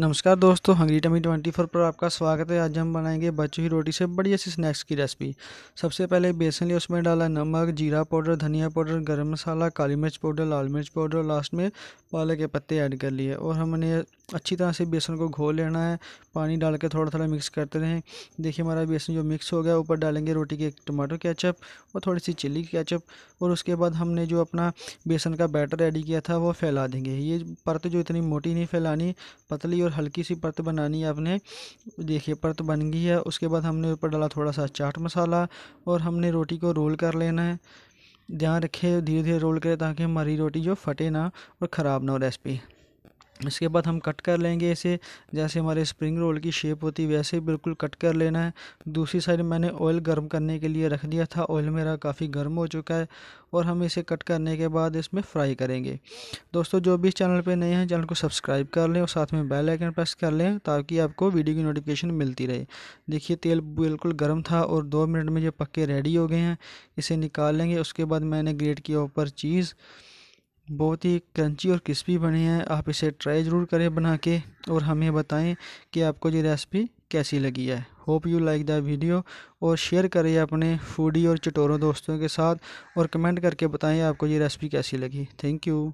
नमस्कार दोस्तों Hungary tummy twenty four पर आपका स्वागत है आज हम बनाएंगे बची हुई रोटी से बढ़िया सी स्नैक्स की रेसिपी सबसे पहले बेसन लिया उसमें डाला नमक जीरा पाउडर धनिया पाउडर गरम मसाला काली मिर्च पाउडर लाल मिर्च पाउडर लास्ट में पालक के पत्ते ऐड कर लिए और हमने अच्छी तरह से बेसन को घोल लेना है पानी डाल के थोड़ा थोड़ा मिक्स करते रहें देखिए हमारा बेसन जो मिक्स हो गया ऊपर डालेंगे रोटी के टमाटो कैचअप और थोड़ी सी चिल्ली कैचअप और उसके बाद हमने जो अपना बेसन का बैटर रेडी किया था वो फैला देंगे ये परत जो इतनी मोटी नहीं फैलानी पतली और और हल्की सी परत बनानी है आपने देखिए परत बन गई है उसके बाद हमने ऊपर डाला थोड़ा सा चाट मसाला और हमने रोटी को रोल कर लेना है ध्यान रखें धीरे धीरे रोल करें ताकि हमारी रोटी जो फटे ना और ख़राब ना हो रेसिपी इसके बाद हम कट कर लेंगे इसे जैसे हमारे स्प्रिंग रोल की शेप होती है वैसे बिल्कुल कट कर लेना है दूसरी साइड मैंने ऑयल गर्म करने के लिए रख दिया था ऑयल मेरा काफ़ी गर्म हो चुका है और हम इसे कट करने के बाद इसमें फ्राई करेंगे दोस्तों जो भी इस चैनल पर नए हैं चैनल को सब्सक्राइब कर लें और साथ में बेल आइकन प्रेस कर लें ताकि आपको वीडियो की नोटिफिकेशन मिलती रहे देखिए तेल बिल्कुल गर्म था और दो मिनट में ये पक्के रेडी हो गए हैं इसे निकाल लेंगे उसके बाद मैंने ग्रेट किया ऊपर चीज़ बहुत ही क्रंची और क्रिस्पी बने हैं आप इसे ट्राई ज़रूर करें बना के और हमें बताएं कि आपको ये रेसिपी कैसी लगी है hope you like the video और शेयर करें अपने फूडी और चटोरों दोस्तों के साथ और कमेंट करके बताएं आपको ये रेसिपी कैसी लगी थैंक यू